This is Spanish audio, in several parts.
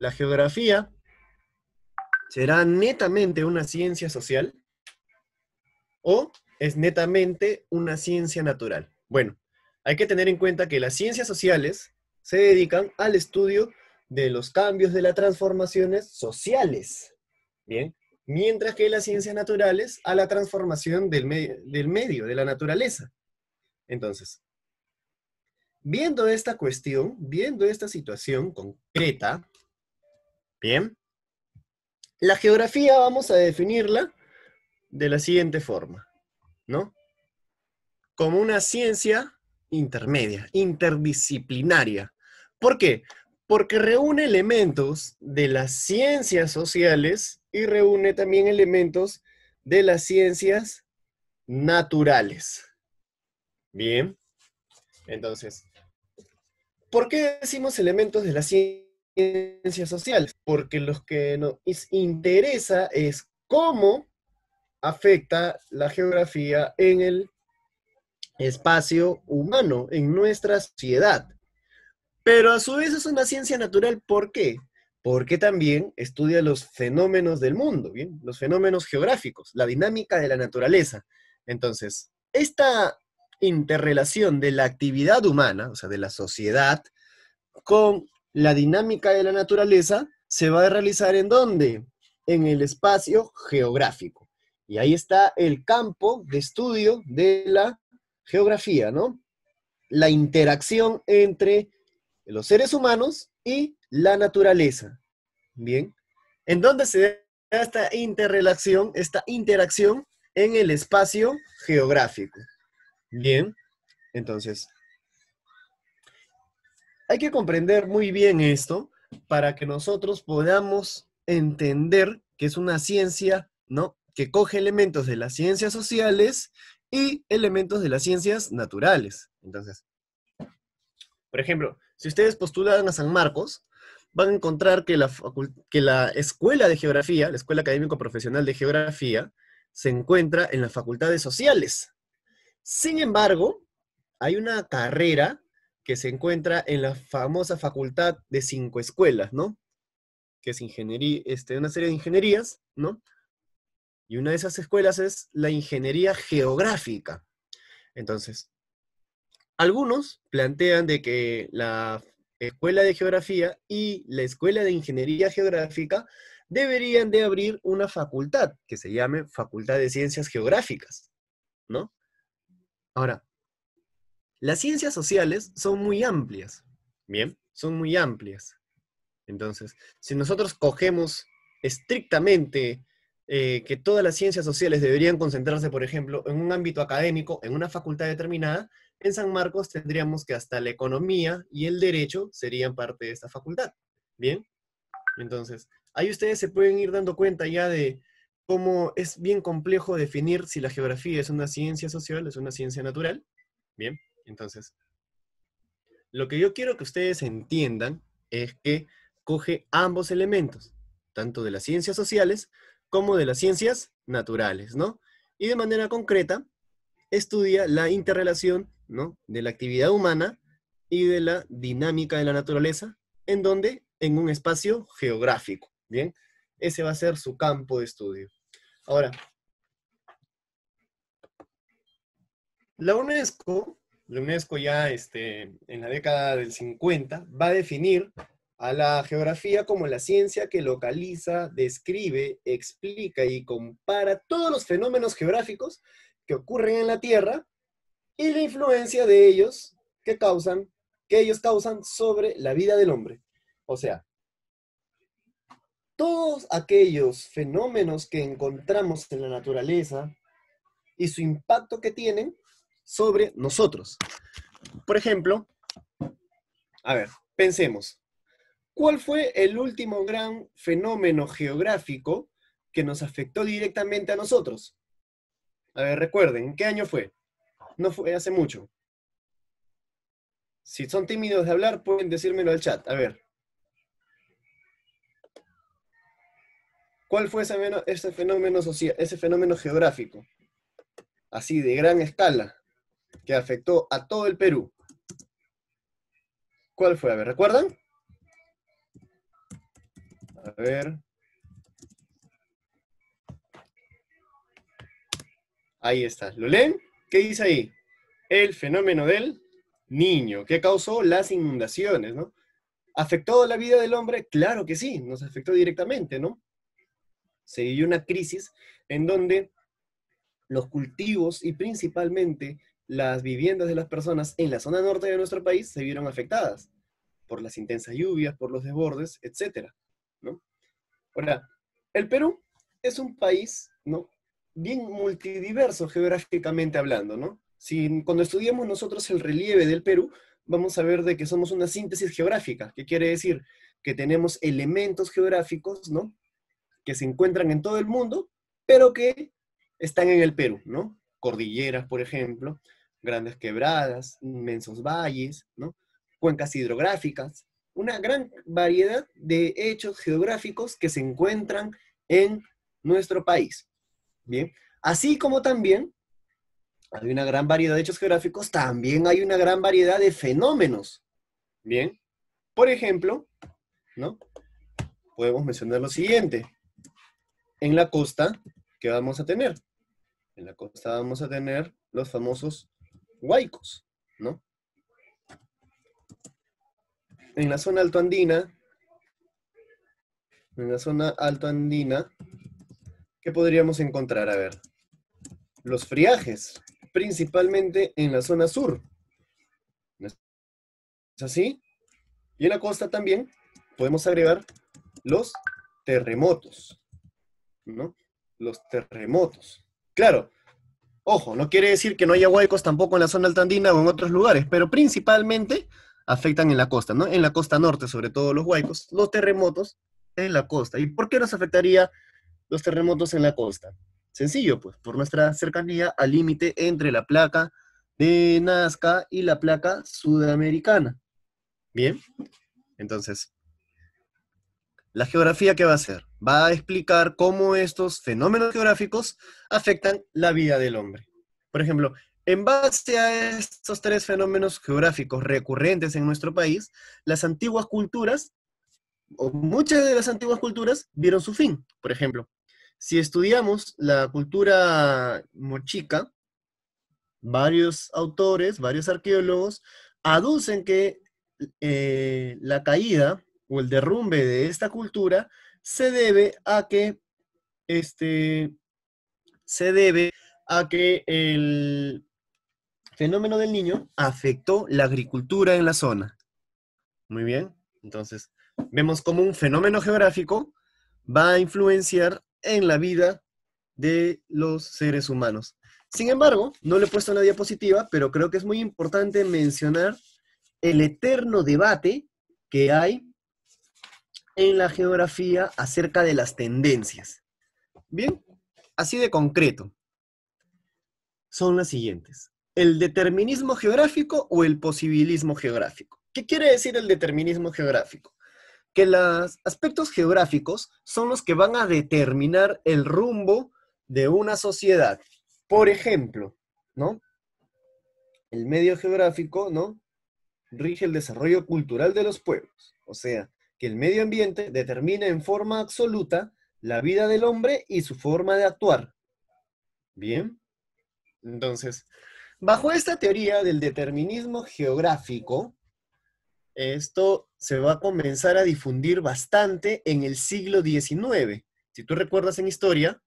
la geografía será netamente una ciencia social o es netamente una ciencia natural. Bueno, hay que tener en cuenta que las ciencias sociales se dedican al estudio de los cambios, de las transformaciones sociales, ¿bien? Mientras que las ciencias naturales a la transformación del, del medio, de la naturaleza. Entonces, viendo esta cuestión, viendo esta situación concreta, Bien. La geografía vamos a definirla de la siguiente forma, ¿no? Como una ciencia intermedia, interdisciplinaria. ¿Por qué? Porque reúne elementos de las ciencias sociales y reúne también elementos de las ciencias naturales. Bien, entonces, ¿por qué decimos elementos de la ciencia? ciencias sociales, porque lo que nos interesa es cómo afecta la geografía en el espacio humano, en nuestra sociedad. Pero a su vez es una ciencia natural, ¿por qué? Porque también estudia los fenómenos del mundo, Los fenómenos geográficos, la dinámica de la naturaleza. Entonces, esta interrelación de la actividad humana, o sea, de la sociedad, con la dinámica de la naturaleza se va a realizar en dónde? En el espacio geográfico. Y ahí está el campo de estudio de la geografía, ¿no? La interacción entre los seres humanos y la naturaleza. Bien. ¿En dónde se da esta interrelación, esta interacción? En el espacio geográfico. Bien. Entonces, hay que comprender muy bien esto para que nosotros podamos entender que es una ciencia, ¿no? Que coge elementos de las ciencias sociales y elementos de las ciencias naturales. Entonces, por ejemplo, si ustedes postulan a San Marcos, van a encontrar que la, que la escuela de geografía, la Escuela Académico Profesional de Geografía, se encuentra en las facultades sociales. Sin embargo, hay una carrera que se encuentra en la famosa facultad de cinco escuelas, ¿no? Que es ingeniería, este, una serie de ingenierías, ¿no? Y una de esas escuelas es la ingeniería geográfica. Entonces, algunos plantean de que la escuela de geografía y la escuela de ingeniería geográfica deberían de abrir una facultad que se llame Facultad de Ciencias Geográficas, ¿no? Ahora, las ciencias sociales son muy amplias, ¿bien? Son muy amplias. Entonces, si nosotros cogemos estrictamente eh, que todas las ciencias sociales deberían concentrarse, por ejemplo, en un ámbito académico, en una facultad determinada, en San Marcos tendríamos que hasta la economía y el derecho serían parte de esta facultad. ¿Bien? Entonces, ahí ustedes se pueden ir dando cuenta ya de cómo es bien complejo definir si la geografía es una ciencia social, es una ciencia natural. ¿Bien? Entonces, lo que yo quiero que ustedes entiendan es que coge ambos elementos, tanto de las ciencias sociales como de las ciencias naturales, ¿no? Y de manera concreta, estudia la interrelación ¿no? de la actividad humana y de la dinámica de la naturaleza, en donde, en un espacio geográfico, ¿bien? Ese va a ser su campo de estudio. Ahora, la UNESCO la UNESCO ya este, en la década del 50 va a definir a la geografía como la ciencia que localiza, describe, explica y compara todos los fenómenos geográficos que ocurren en la Tierra y la influencia de ellos que causan, que ellos causan sobre la vida del hombre. O sea, todos aquellos fenómenos que encontramos en la naturaleza y su impacto que tienen sobre nosotros. Por ejemplo, a ver, pensemos, ¿cuál fue el último gran fenómeno geográfico que nos afectó directamente a nosotros? A ver, recuerden, ¿qué año fue? No fue hace mucho. Si son tímidos de hablar, pueden decírmelo al chat. A ver. ¿Cuál fue fenómeno ese fenómeno geográfico? Así, de gran escala que afectó a todo el Perú. ¿Cuál fue? A ver, ¿recuerdan? A ver. Ahí está. ¿Lo leen? ¿Qué dice ahí? El fenómeno del niño, que causó las inundaciones, ¿no? ¿Afectó la vida del hombre? Claro que sí, nos afectó directamente, ¿no? Se vivió una crisis en donde los cultivos y principalmente las viviendas de las personas en la zona norte de nuestro país se vieron afectadas por las intensas lluvias, por los desbordes, etc. ¿no? Ahora, el Perú es un país ¿no? bien multidiverso geográficamente hablando. ¿no? Si, cuando estudiamos nosotros el relieve del Perú, vamos a ver de que somos una síntesis geográfica, que quiere decir que tenemos elementos geográficos ¿no? que se encuentran en todo el mundo, pero que están en el Perú, ¿no? Cordilleras, por ejemplo, grandes quebradas, inmensos valles, ¿no? cuencas hidrográficas, una gran variedad de hechos geográficos que se encuentran en nuestro país. Bien, así como también hay una gran variedad de hechos geográficos, también hay una gran variedad de fenómenos. Bien, por ejemplo, ¿no? Podemos mencionar lo siguiente. En la costa, ¿qué vamos a tener? En la costa vamos a tener los famosos huaicos, ¿no? En la zona altoandina, en la zona altoandina, ¿qué podríamos encontrar? A ver, los friajes, principalmente en la zona sur. ¿Es así? Y en la costa también podemos agregar los terremotos, ¿no? Los terremotos. Claro, Ojo, no quiere decir que no haya huecos tampoco en la zona altandina o en otros lugares, pero principalmente afectan en la costa, ¿no? En la costa norte, sobre todo los huaicos, los terremotos en la costa. ¿Y por qué nos afectaría los terremotos en la costa? Sencillo, pues, por nuestra cercanía al límite entre la placa de Nazca y la placa sudamericana. Bien, entonces, ¿La geografía qué va a hacer? Va a explicar cómo estos fenómenos geográficos afectan la vida del hombre. Por ejemplo, en base a estos tres fenómenos geográficos recurrentes en nuestro país, las antiguas culturas, o muchas de las antiguas culturas, vieron su fin. Por ejemplo, si estudiamos la cultura mochica, varios autores, varios arqueólogos, aducen que eh, la caída o el derrumbe de esta cultura se debe a que este se debe a que el fenómeno del niño afectó la agricultura en la zona. Muy bien, entonces vemos cómo un fenómeno geográfico va a influenciar en la vida de los seres humanos. Sin embargo, no le he puesto en la diapositiva, pero creo que es muy importante mencionar el eterno debate que hay en la geografía acerca de las tendencias. Bien, así de concreto. Son las siguientes. El determinismo geográfico o el posibilismo geográfico. ¿Qué quiere decir el determinismo geográfico? Que los aspectos geográficos son los que van a determinar el rumbo de una sociedad. Por ejemplo, ¿no? El medio geográfico, ¿no? Rige el desarrollo cultural de los pueblos. O sea, que el medio ambiente determina en forma absoluta la vida del hombre y su forma de actuar. Bien. Entonces, bajo esta teoría del determinismo geográfico, esto se va a comenzar a difundir bastante en el siglo XIX. Si tú recuerdas en historia,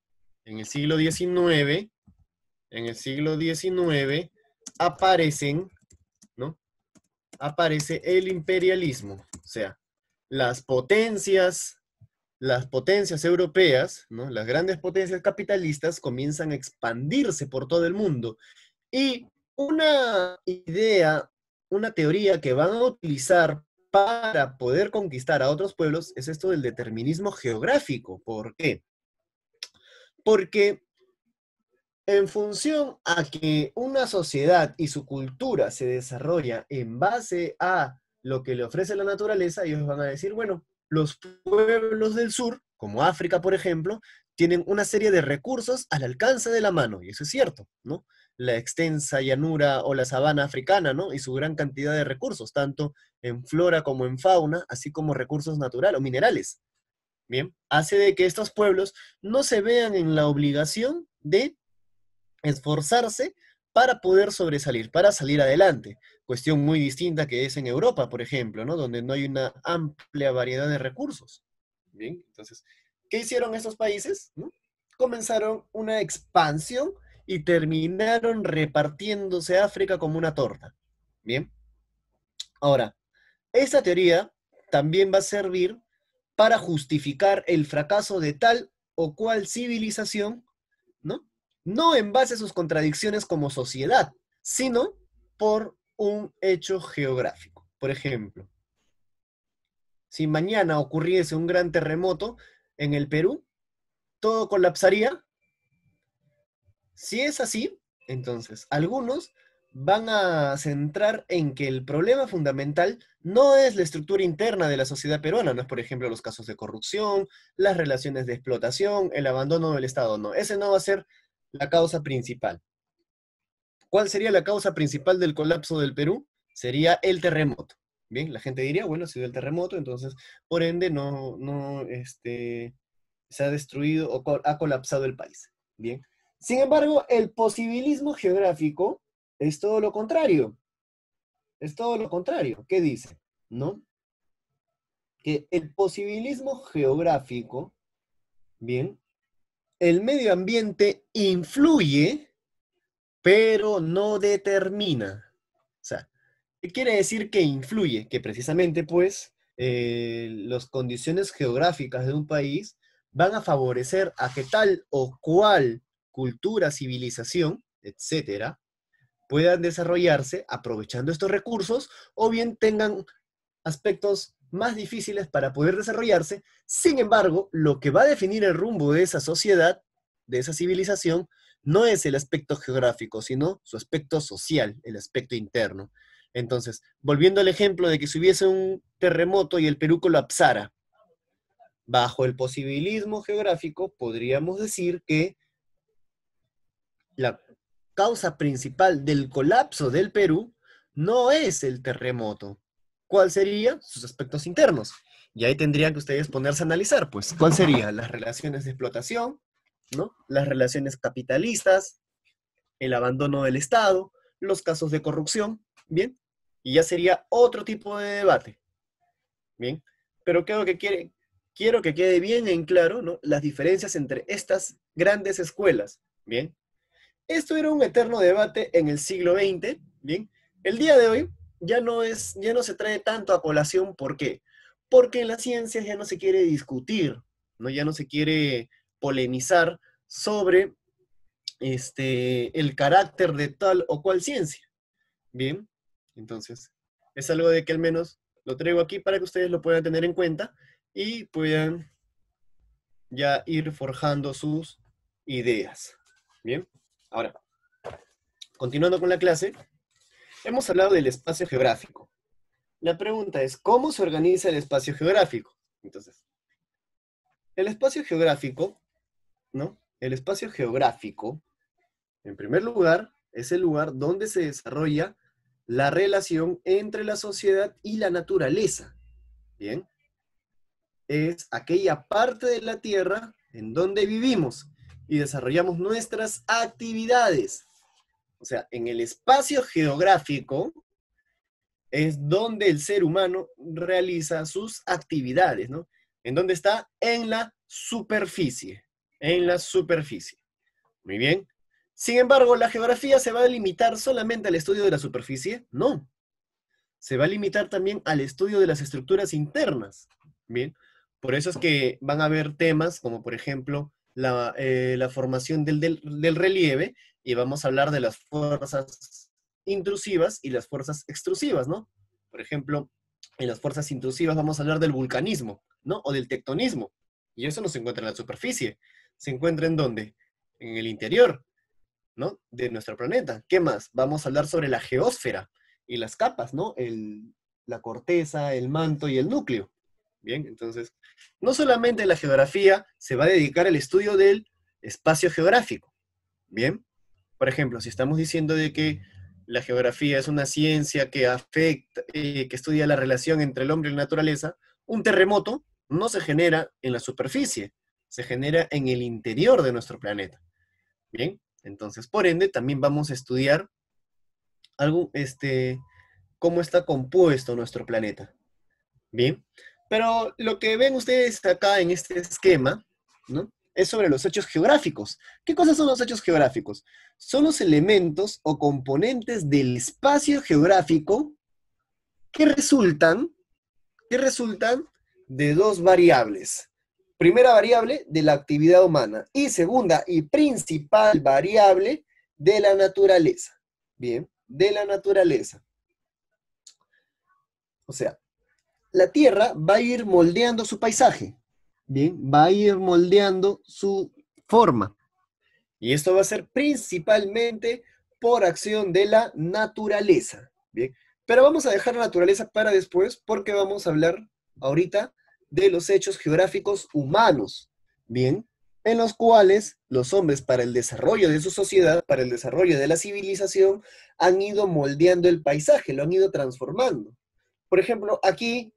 en el siglo XIX, en el siglo XIX aparecen, ¿no? Aparece el imperialismo, o sea, las potencias, las potencias europeas, las grandes potencias capitalistas comienzan a expandirse por todo el mundo. Y una idea, una teoría que van a utilizar para poder conquistar a otros pueblos es esto del determinismo geográfico. ¿Por qué? Porque en función a que una sociedad y su cultura se desarrolla en base a lo que le ofrece la naturaleza, ellos van a decir, bueno, los pueblos del sur, como África, por ejemplo, tienen una serie de recursos al alcance de la mano, y eso es cierto, ¿no? La extensa llanura o la sabana africana, ¿no? Y su gran cantidad de recursos, tanto en flora como en fauna, así como recursos naturales o minerales. Bien, hace de que estos pueblos no se vean en la obligación de esforzarse para poder sobresalir, para salir adelante, cuestión muy distinta que es en Europa, por ejemplo, ¿no? Donde no hay una amplia variedad de recursos. Bien, entonces, ¿qué hicieron estos países? Comenzaron una expansión y terminaron repartiéndose África como una torta. Bien. Ahora, esta teoría también va a servir para justificar el fracaso de tal o cual civilización, ¿no? No en base a sus contradicciones como sociedad, sino por un hecho geográfico. Por ejemplo, si mañana ocurriese un gran terremoto en el Perú, todo colapsaría. Si es así, entonces algunos van a centrar en que el problema fundamental no es la estructura interna de la sociedad peruana, no es por ejemplo los casos de corrupción, las relaciones de explotación, el abandono del Estado, no. Ese no va a ser la causa principal. ¿Cuál sería la causa principal del colapso del Perú? Sería el terremoto. Bien, la gente diría, bueno, ha sido el terremoto, entonces, por ende, no, no, este, se ha destruido o ha colapsado el país. Bien. Sin embargo, el posibilismo geográfico es todo lo contrario. Es todo lo contrario. ¿Qué dice? ¿No? Que el posibilismo geográfico, bien, el medio ambiente influye pero no determina. O sea, ¿qué quiere decir que influye? Que precisamente, pues, eh, las condiciones geográficas de un país van a favorecer a que tal o cual cultura, civilización, etcétera, puedan desarrollarse aprovechando estos recursos o bien tengan aspectos más difíciles para poder desarrollarse. Sin embargo, lo que va a definir el rumbo de esa sociedad, de esa civilización, no es el aspecto geográfico, sino su aspecto social, el aspecto interno. Entonces, volviendo al ejemplo de que si hubiese un terremoto y el Perú colapsara, bajo el posibilismo geográfico podríamos decir que la causa principal del colapso del Perú no es el terremoto. ¿Cuál sería? Sus aspectos internos. Y ahí tendrían que ustedes ponerse a analizar, pues, ¿cuál sería? Las relaciones de explotación, las relaciones capitalistas, el abandono del Estado, los casos de corrupción, ¿bien? Y ya sería otro tipo de debate, ¿bien? Pero creo que quiero que quede bien en claro, ¿no? Las diferencias entre estas grandes escuelas, ¿bien? Esto era un eterno debate en el siglo XX, ¿bien? El día de hoy ya no, es, ya no se trae tanto a colación, ¿por qué? Porque en las ciencias ya no se quiere discutir, ¿no? Ya no se quiere polemizar sobre este, el carácter de tal o cual ciencia. Bien, entonces es algo de que al menos lo traigo aquí para que ustedes lo puedan tener en cuenta y puedan ya ir forjando sus ideas. Bien, ahora, continuando con la clase, hemos hablado del espacio geográfico. La pregunta es, ¿cómo se organiza el espacio geográfico? Entonces, el espacio geográfico el espacio geográfico, en primer lugar, es el lugar donde se desarrolla la relación entre la sociedad y la naturaleza. ¿Bien? Es aquella parte de la Tierra en donde vivimos y desarrollamos nuestras actividades. O sea, en el espacio geográfico es donde el ser humano realiza sus actividades, ¿no? ¿En donde está? En la superficie en la superficie. Muy bien. Sin embargo, ¿la geografía se va a limitar solamente al estudio de la superficie? No. Se va a limitar también al estudio de las estructuras internas. Bien. Por eso es que van a haber temas como, por ejemplo, la, eh, formación del, del, relieve y vamos a hablar de las fuerzas intrusivas y las fuerzas extrusivas, ¿no? Por ejemplo, en las fuerzas intrusivas vamos a hablar del vulcanismo, ¿no? O del tectonismo. Y eso no se encuentra en la superficie se encuentra en dónde? En el interior, ¿no? De nuestro planeta. ¿Qué más? Vamos a hablar sobre la geósfera y las capas, ¿no? El, la corteza, el manto y el núcleo. Bien, entonces, no solamente la geografía se va a dedicar al estudio del espacio geográfico. Bien, por ejemplo, si estamos diciendo de que la geografía es una ciencia que afecta, eh, que estudia la relación entre el hombre y la naturaleza, un terremoto no se genera en la superficie, se genera en el interior de nuestro planeta. Bien, entonces, por ende, también vamos a estudiar algo, este, cómo está compuesto nuestro planeta. Bien, pero lo que ven ustedes acá en este esquema, ¿no? Es sobre los hechos geográficos. ¿Qué cosas son los hechos geográficos? Son los elementos o componentes del espacio geográfico que resultan, que resultan de dos variables primera variable de la actividad humana y segunda y principal variable de la naturaleza. Bien, de la naturaleza. O sea, la Tierra va a ir moldeando su paisaje, bien, va a ir moldeando su forma. Y esto va a ser principalmente por acción de la naturaleza, bien. Pero vamos a dejar la naturaleza para después porque vamos a hablar ahorita de los hechos geográficos humanos, ¿bien? En los cuales los hombres para el desarrollo de su sociedad, para el desarrollo de la civilización, han ido moldeando el paisaje, lo han ido transformando. Por ejemplo, aquí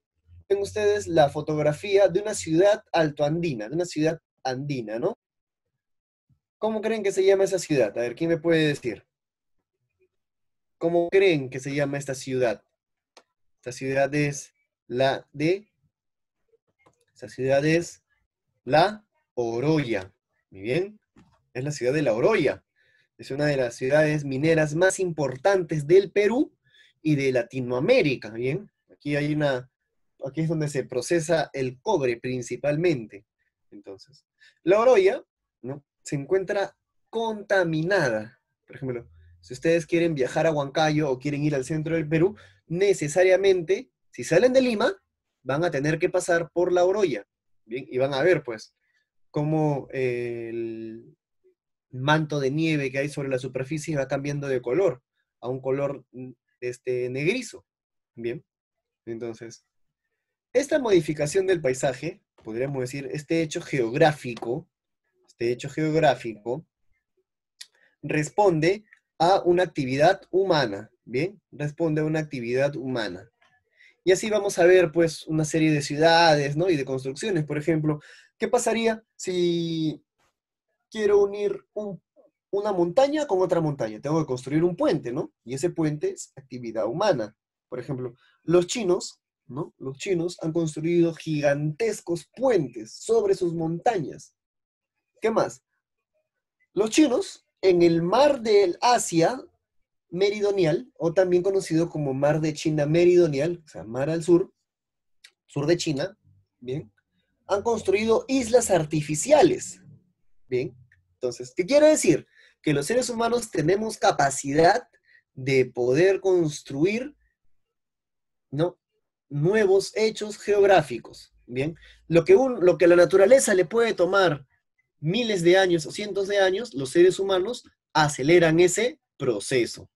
ven ustedes la fotografía de una ciudad altoandina, de una ciudad andina, ¿no? ¿Cómo creen que se llama esa ciudad? A ver, ¿quién me puede decir? ¿Cómo creen que se llama esta ciudad? Esta ciudad es la de esa ciudad es La Oroya. Muy bien, es la ciudad de La Oroya. Es una de las ciudades mineras más importantes del Perú y de Latinoamérica. Bien, aquí hay una, aquí es donde se procesa el cobre principalmente. Entonces, La Oroya ¿no? se encuentra contaminada. Por ejemplo, si ustedes quieren viajar a Huancayo o quieren ir al centro del Perú, necesariamente, si salen de Lima, van a tener que pasar por la orolla, ¿bien? Y van a ver, pues, cómo eh, el manto de nieve que hay sobre la superficie va cambiando de color a un color mm, este, negrizo, ¿bien? Entonces, esta modificación del paisaje, podríamos decir, este hecho geográfico, este hecho geográfico, responde a una actividad humana, ¿bien? Responde a una actividad humana. Y así vamos a ver, pues, una serie de ciudades, ¿no? Y de construcciones, por ejemplo. ¿Qué pasaría si quiero unir una montaña con otra montaña? Tengo que construir un puente, ¿no? Y ese puente es actividad humana. Por ejemplo, los chinos, ¿no? Los chinos han construido gigantescos puentes sobre sus montañas. ¿Qué más? Los chinos, en el mar del Asia, meridional, o también conocido como Mar de China Meridional, o sea, Mar al Sur, sur de China, ¿bien? Han construido islas artificiales, ¿bien? Entonces, ¿qué quiere decir? Que los seres humanos tenemos capacidad de poder construir, ¿no? Nuevos hechos geográficos, ¿bien? Lo que, un, lo que la naturaleza le puede tomar miles de años o cientos de años, los seres humanos aceleran ese proceso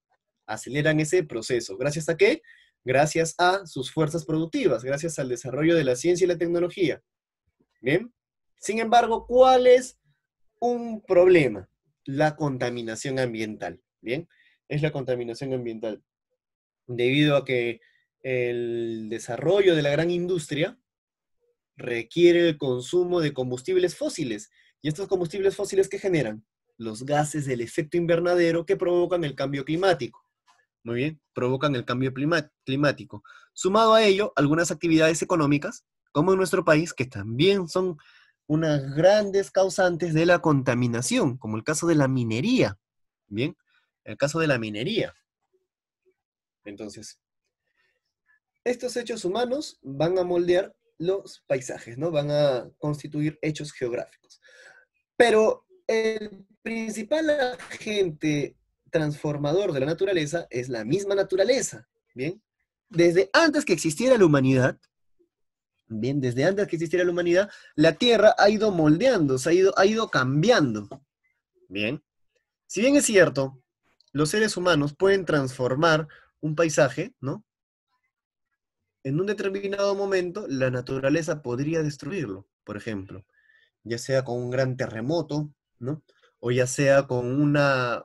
aceleran ese proceso. ¿Gracias a qué? Gracias a sus fuerzas productivas, gracias al desarrollo de la ciencia y la tecnología. ¿Bien? Sin embargo, ¿cuál es un problema? La contaminación ambiental. ¿Bien? Es la contaminación ambiental. Debido a que el desarrollo de la gran industria requiere el consumo de combustibles fósiles. ¿Y estos combustibles fósiles qué generan? Los gases del efecto invernadero que provocan el cambio climático muy bien, provocan el cambio climático. Sumado a ello, algunas actividades económicas, como en nuestro país, que también son unas grandes causantes de la contaminación, como el caso de la minería. Bien, el caso de la minería. Entonces, estos hechos humanos van a moldear los paisajes, ¿no? Van a constituir hechos geográficos. Pero el principal agente transformador de la naturaleza es la misma naturaleza, ¿bien? Desde antes que existiera la humanidad, bien, desde antes que existiera la humanidad, la Tierra ha ido moldeando, se ha ido, ha ido cambiando, ¿bien? Si bien es cierto, los seres humanos pueden transformar un paisaje, ¿no? En un determinado momento, la naturaleza podría destruirlo, por ejemplo, ya sea con un gran terremoto, ¿no? o ya sea con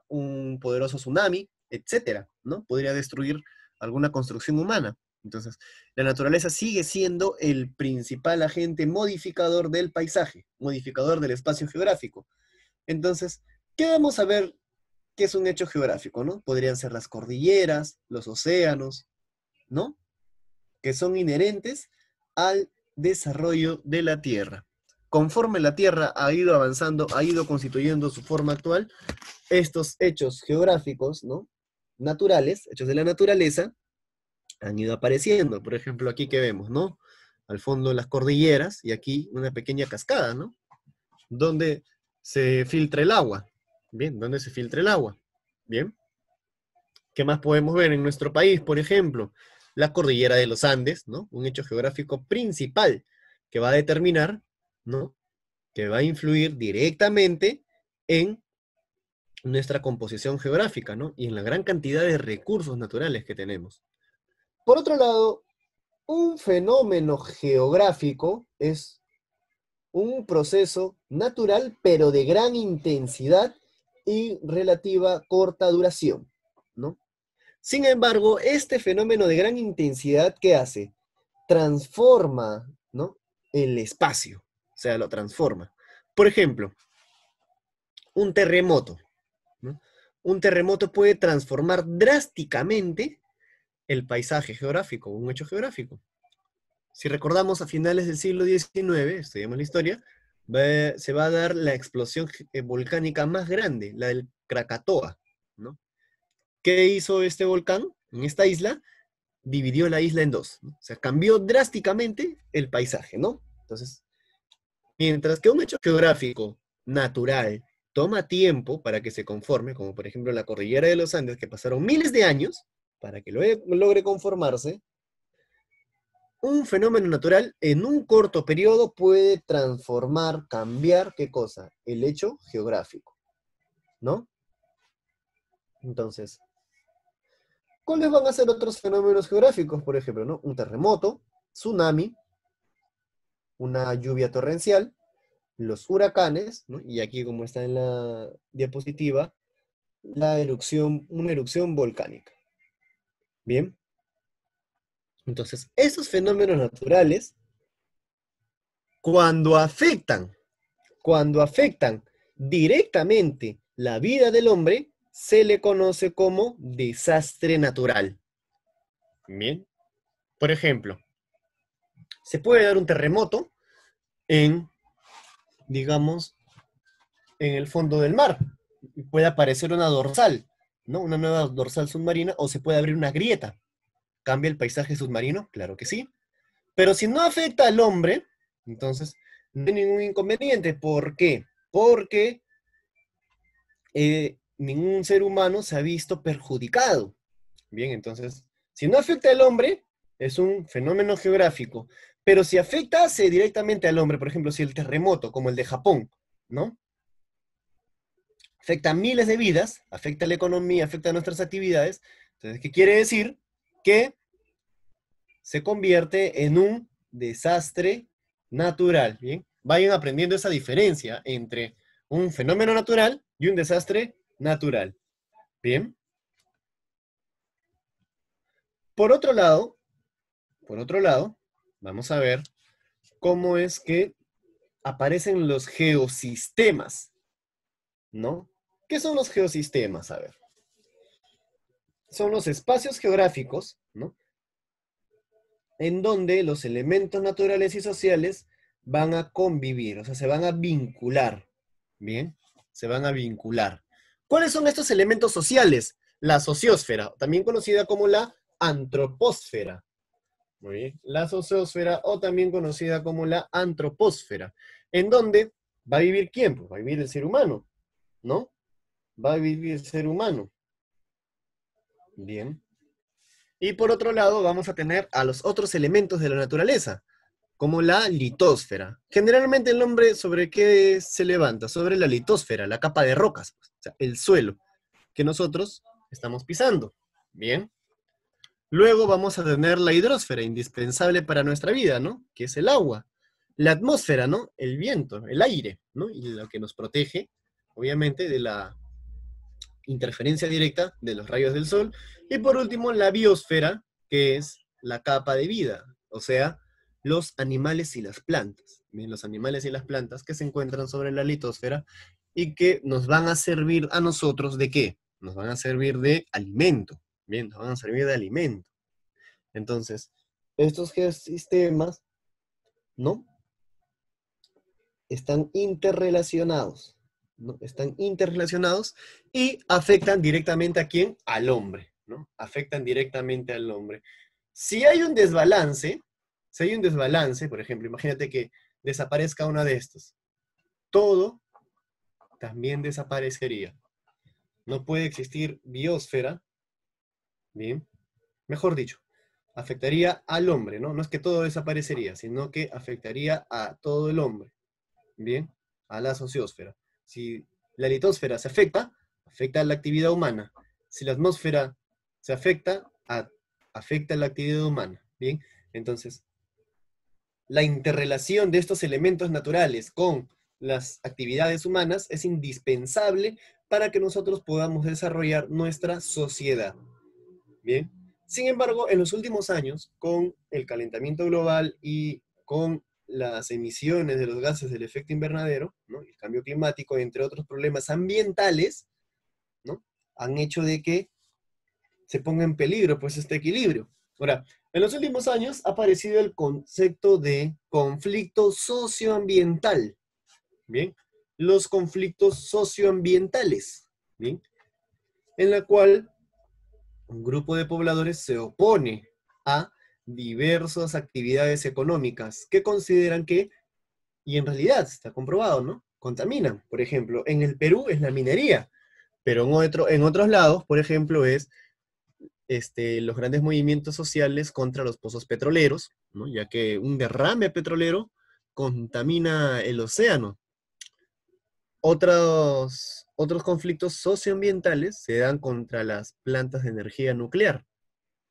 un poderoso tsunami, etcétera, ¿no? Podría destruir alguna construcción humana. Entonces, la naturaleza sigue siendo el principal agente modificador del paisaje, modificador del espacio geográfico. Entonces, ¿qué vamos a ver que es un hecho geográfico, no? Podrían ser las cordilleras, los océanos, ¿no? Que son inherentes al desarrollo de la Tierra. Conforme la Tierra ha ido avanzando, ha ido constituyendo su forma actual, estos hechos geográficos, ¿no? Naturales, hechos de la naturaleza, han ido apareciendo. Por ejemplo, aquí que vemos, ¿no? Al fondo las cordilleras y aquí una pequeña cascada, ¿no? Donde se filtra el agua. Bien, donde se filtra el agua. Bien. ¿Qué más podemos ver en nuestro país, por ejemplo? La cordillera de los Andes, ¿no? Un hecho geográfico principal que va a determinar ¿no? Que va a influir directamente en nuestra composición geográfica, Y en la gran cantidad de recursos naturales que tenemos. Por otro lado, un fenómeno geográfico es un proceso natural, pero de gran intensidad y relativa corta duración, ¿no? Sin embargo, este fenómeno de gran intensidad, que hace? Transforma, El espacio sea, lo transforma. Por ejemplo, un terremoto. Un terremoto puede transformar drásticamente el paisaje geográfico, un hecho geográfico. Si recordamos, a finales del siglo XIX, estudiamos la historia, se va a dar la explosión eh, volcánica más grande, la del Krakatoa. ¿Qué hizo este volcán en esta isla? Dividió la isla en dos. ¿no? O sea, cambió drásticamente el paisaje, ¿no? Entonces, Mientras que un hecho geográfico natural toma tiempo para que se conforme, como por ejemplo la cordillera de los Andes, que pasaron miles de años para que logre conformarse, un fenómeno natural en un corto periodo puede transformar, cambiar, ¿qué cosa? El hecho geográfico, ¿no? Entonces, ¿cuáles van a ser otros fenómenos geográficos? Por ejemplo, ¿no? Un terremoto, tsunami, una lluvia torrencial, los huracanes, y aquí como está en la diapositiva, la erupción, una erupción volcánica. Bien. Entonces, esos fenómenos naturales, cuando afectan, cuando afectan directamente la vida del hombre, se le conoce como desastre natural. Bien. Por ejemplo, se puede dar un terremoto en, digamos, en el fondo del mar. Puede aparecer una dorsal, ¿no? Una nueva dorsal submarina o se puede abrir una grieta. ¿Cambia el paisaje submarino? Claro que sí. Pero si no afecta al hombre, entonces no hay ningún inconveniente. ¿Por qué? Porque eh, ningún ser humano se ha visto perjudicado. Bien, entonces, si no afecta al hombre, es un fenómeno geográfico. Pero si afectase directamente al hombre, por ejemplo, si el terremoto, como el de Japón, ¿no? Afecta a miles de vidas, afecta a la economía, afecta a nuestras actividades. Entonces, ¿qué quiere decir? Que se convierte en un desastre natural. Bien, vayan aprendiendo esa diferencia entre un fenómeno natural y un desastre natural. Bien. Por otro lado, por otro lado, vamos a ver cómo es que aparecen los geosistemas, ¿no? ¿Qué son los geosistemas? A ver. Son los espacios geográficos, ¿no? En donde los elementos naturales y sociales van a convivir, o sea, se van a vincular, ¿bien? Se van a vincular. ¿Cuáles son estos elementos sociales? La sociósfera, también conocida como la antropósfera. La sociosfera, o también conocida como la antroposfera, en donde va a vivir quién? Pues va a vivir el ser humano, ¿no? Va a vivir el ser humano. Bien. Y por otro lado, vamos a tener a los otros elementos de la naturaleza, como la litósfera. Generalmente el nombre sobre qué se levanta, sobre la litósfera, la capa de rocas, pues, o sea, el suelo que nosotros estamos pisando. Bien. Luego vamos a tener la hidrosfera, indispensable para nuestra vida, ¿no? Que es el agua. La atmósfera, ¿no? El viento, el aire, ¿no? Y lo que nos protege, obviamente, de la interferencia directa de los rayos del sol. Y por último, la biosfera, que es la capa de vida, o sea, los animales y las plantas. Bien, los animales y las plantas que se encuentran sobre la litosfera y que nos van a servir a nosotros de qué? Nos van a servir de alimento bien, nos van a servir de alimento. Entonces, estos sistemas, ¿no? Están interrelacionados, Están interrelacionados y afectan directamente a quién? Al hombre, ¿no? Afectan directamente al hombre. Si hay un desbalance, si hay un desbalance, por ejemplo, imagínate que desaparezca una de estas, todo también desaparecería. No puede existir biosfera ¿bien? Mejor dicho, afectaría al hombre, ¿no? No es que todo desaparecería, sino que afectaría a todo el hombre, ¿bien? A la sociósfera. Si la litósfera se afecta, afecta a la actividad humana. Si la atmósfera se afecta, afecta a la actividad humana, ¿bien? Entonces, la interrelación de estos elementos naturales con las actividades humanas es indispensable para que nosotros podamos desarrollar nuestra sociedad. Bien. Sin embargo, en los últimos años, con el calentamiento global y con las emisiones de los gases del efecto invernadero, el cambio climático, entre otros problemas ambientales, ¿no? han hecho de que se ponga en peligro pues, este equilibrio. Ahora, en los últimos años ha aparecido el concepto de conflicto socioambiental. Bien, los conflictos socioambientales, En la cual un grupo de pobladores se opone a diversas actividades económicas que consideran que, y en realidad está comprobado, ¿no? Contaminan. Por ejemplo, en el Perú es la minería, pero en, en otros lados, por ejemplo, es este, los grandes movimientos sociales contra los pozos petroleros, ¿no? ya que un derrame petrolero contamina el océano, otros, otros conflictos socioambientales se dan contra las plantas de energía nuclear.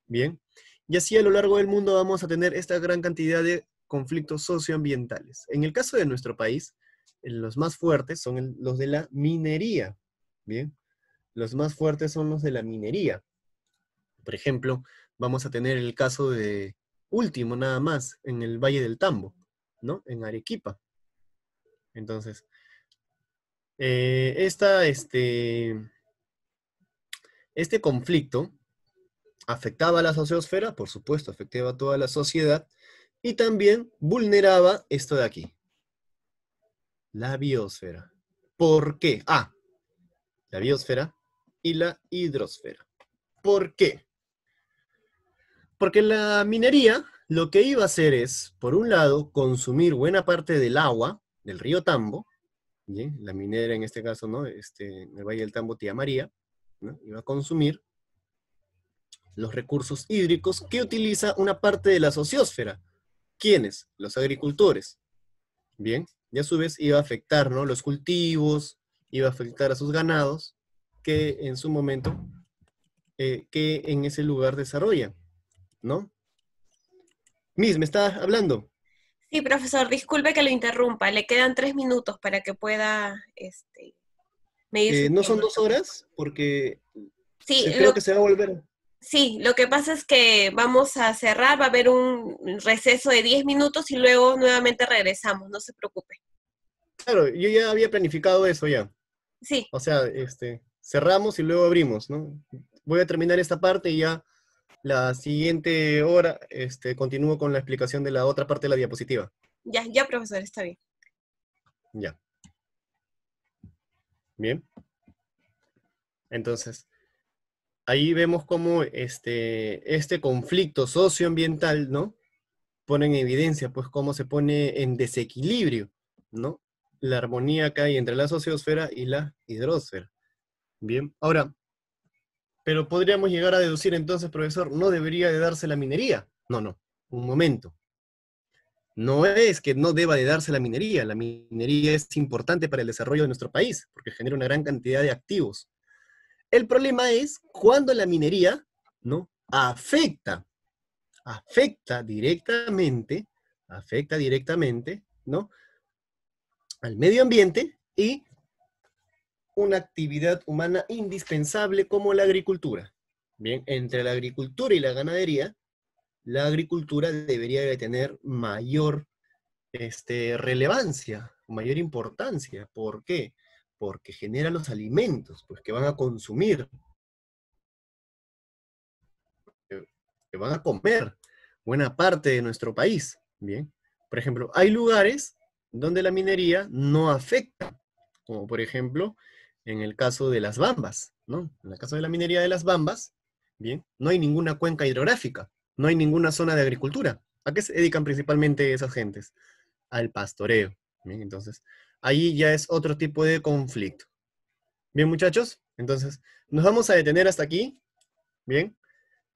Bien, y así a lo largo del mundo vamos a tener esta gran cantidad de conflictos socioambientales. En el caso de nuestro país, los más fuertes son los de la minería. Bien, los más fuertes son los de la minería. Por ejemplo, vamos a tener el caso de último nada más en el Valle del Tambo, ¿no? En Arequipa. Entonces, eh, esta, este, este conflicto afectaba a la sociosfera, por supuesto, afectaba a toda la sociedad, y también vulneraba esto de aquí, la biosfera. ¿Por qué? Ah, la biosfera y la hidrosfera. ¿Por qué? Porque la minería lo que iba a hacer es, por un lado, consumir buena parte del agua del río Tambo, ¿bien? La minera en este caso, ¿no? Este, en el Valle del Tambo, Tía María, ¿no? Iba a consumir los recursos hídricos que utiliza una parte de la sociósfera. ¿Quiénes? Los agricultores. Bien, y a su vez iba a afectar, ¿no? Los cultivos, iba a afectar a sus ganados, que en su momento, eh, que en ese lugar desarrollan, ¿no? Mis, me está hablando. Sí, profesor, disculpe que lo interrumpa. Le quedan tres minutos para que pueda este, eh, ¿No son dos horas? Porque sí, creo que se va a volver. Sí, lo que pasa es que vamos a cerrar, va a haber un receso de diez minutos y luego nuevamente regresamos, no se preocupe. Claro, yo ya había planificado eso ya. Sí. O sea, este, cerramos y luego abrimos, ¿no? Voy a terminar esta parte y ya la siguiente hora este, continúo con la explicación de la otra parte de la diapositiva. Ya, ya, profesor, está bien. Ya. Bien. Entonces, ahí vemos cómo este, este conflicto socioambiental, ¿no? Pone en evidencia, pues, cómo se pone en desequilibrio, ¿no? La armonía que hay entre la sociosfera y la hidrosfera. Bien. Ahora, pero podríamos llegar a deducir entonces, profesor, no debería de darse la minería. No, no, un momento. No es que no deba de darse la minería. La minería es importante para el desarrollo de nuestro país, porque genera una gran cantidad de activos. El problema es cuando la minería ¿no? afecta, afecta directamente, afecta directamente, ¿no? Al medio ambiente y una actividad humana indispensable como la agricultura. Bien, entre la agricultura y la ganadería, la agricultura debería de tener mayor este, relevancia, mayor importancia. ¿Por qué? Porque genera los alimentos pues, que van a consumir, que van a comer buena parte de nuestro país. Bien, por ejemplo, hay lugares donde la minería no afecta, como por ejemplo en el caso de las bambas, ¿no? En el caso de la minería de las bambas, bien, no hay ninguna cuenca hidrográfica, no hay ninguna zona de agricultura. ¿A qué se dedican principalmente esas gentes? Al pastoreo. Bien, entonces, ahí ya es otro tipo de conflicto. Bien, muchachos, entonces, nos vamos a detener hasta aquí. Bien,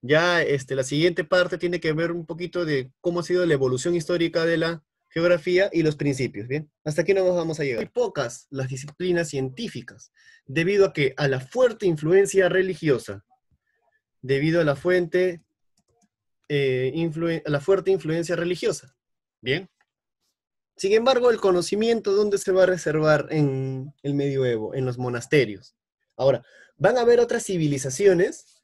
ya este, la siguiente parte tiene que ver un poquito de cómo ha sido la evolución histórica de la geografía y los principios, ¿bien? Hasta aquí no nos vamos a llegar. Hay pocas las disciplinas científicas, debido a que a la fuerte influencia religiosa, debido a la, fuente, eh, a la fuerte influencia religiosa, ¿bien? Sin embargo, el conocimiento, ¿dónde se va a reservar en el medioevo? En los monasterios. Ahora, van a haber otras civilizaciones